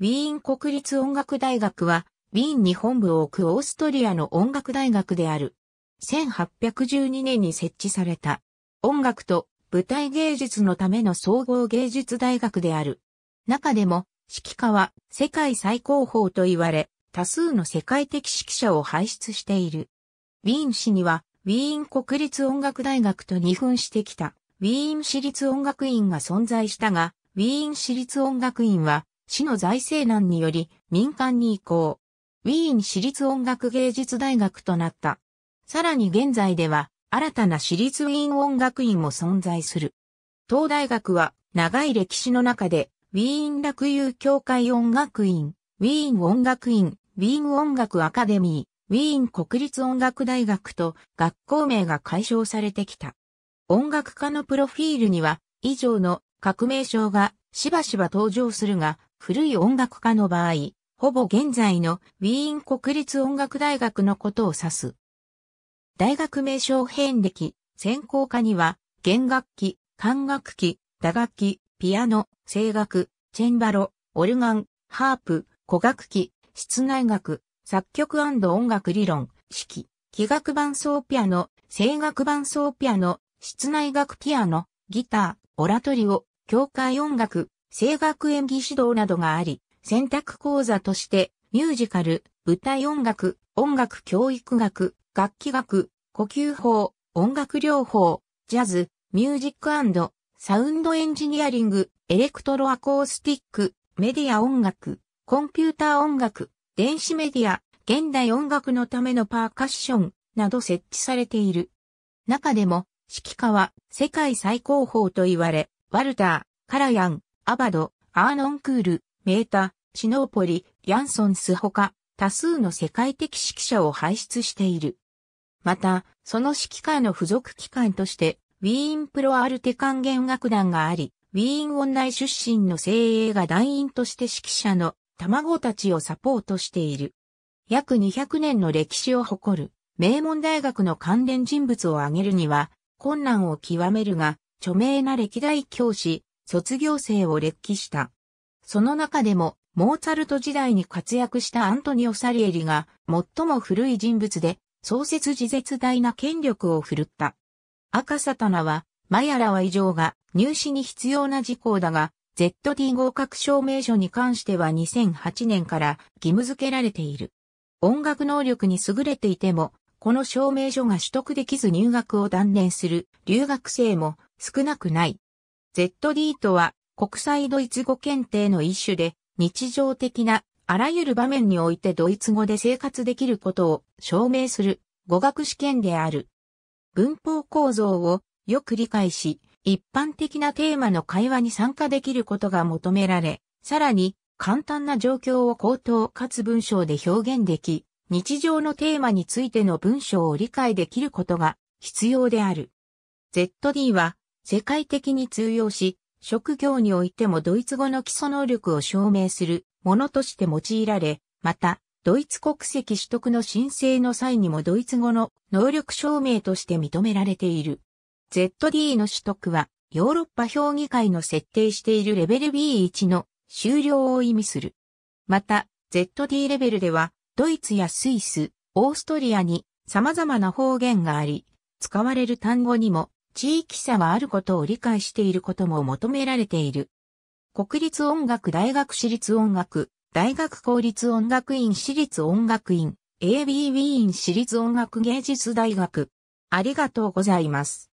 ウィーン国立音楽大学は、ウィーンに本部を置くオーストリアの音楽大学である。1812年に設置された。音楽と舞台芸術のための総合芸術大学である。中でも、指揮科は世界最高峰と言われ、多数の世界的指揮者を輩出している。ウィーン市には、ウィーン国立音楽大学と二分してきた、ウィーン市立音楽院が存在したが、ウィーン市立音楽院は、市の財政難により民間に移行。ウィーン私立音楽芸術大学となった。さらに現在では新たな私立ウィーン音楽院も存在する。東大学は長い歴史の中でウィーン楽友協会音楽院、ウィーン音楽院、ウィーン音楽アカデミー、ウィーン国立音楽大学と学校名が解消されてきた。音楽家のプロフィールには以上の革命賞がしばしば登場するが、古い音楽家の場合、ほぼ現在のウィーン国立音楽大学のことを指す。大学名称遍歴、専攻科には、弦楽器、管楽器、打楽器、ピアノ、声楽、チェンバロ、オルガン、ハープ、古楽器、室内楽、作曲音楽理論、式、器楽伴奏ピアノ、声楽伴奏ピアノ、室内楽ピアノ、ギター、オラトリオ、教会音楽、声楽演技指導などがあり、選択講座として、ミュージカル、舞台音楽、音楽教育学、楽器学、呼吸法、音楽療法、ジャズ、ミュージックサウンドエンジニアリング、エレクトロアコースティック、メディア音楽、コンピューター音楽、電子メディア、現代音楽のためのパーカッションなど設置されている。中でも、指揮科は世界最高峰と言われ、ワルター、カラヤン、アバド、アーノンクール、メータ、シノーポリ、ヤンソンスほか、多数の世界的指揮者を輩出している。また、その指揮会の付属機関として、ウィーンプロアルテ管弦楽団があり、ウィーン音大出身の精鋭が団員として指揮者の卵たちをサポートしている。約200年の歴史を誇る名門大学の関連人物を挙げるには困難を極めるが、著名な歴代教師、卒業生を列記した。その中でも、モーツァルト時代に活躍したアントニオ・サリエリが最も古い人物で創設時絶大な権力を振るった。赤サタナは、マヤラは異常が入試に必要な事項だが、ZT 合格証明書に関しては2008年から義務付けられている。音楽能力に優れていても、この証明書が取得できず入学を断念する留学生も少なくない。ZD とは国際ドイツ語検定の一種で日常的なあらゆる場面においてドイツ語で生活できることを証明する語学試験である。文法構造をよく理解し、一般的なテーマの会話に参加できることが求められ、さらに簡単な状況を口頭かつ文章で表現でき、日常のテーマについての文章を理解できることが必要である。ZD は世界的に通用し、職業においてもドイツ語の基礎能力を証明するものとして用いられ、また、ドイツ国籍取得の申請の際にもドイツ語の能力証明として認められている。ZD の取得は、ヨーロッパ評議会の設定しているレベル B1 の終了を意味する。また、ZD レベルでは、ドイツやスイス、オーストリアに様々な方言があり、使われる単語にも地域差はあることを理解していることも求められている。国立音楽大学私立音楽、大学公立音楽院私立音楽院、a b ーン私立音楽芸術大学。ありがとうございます。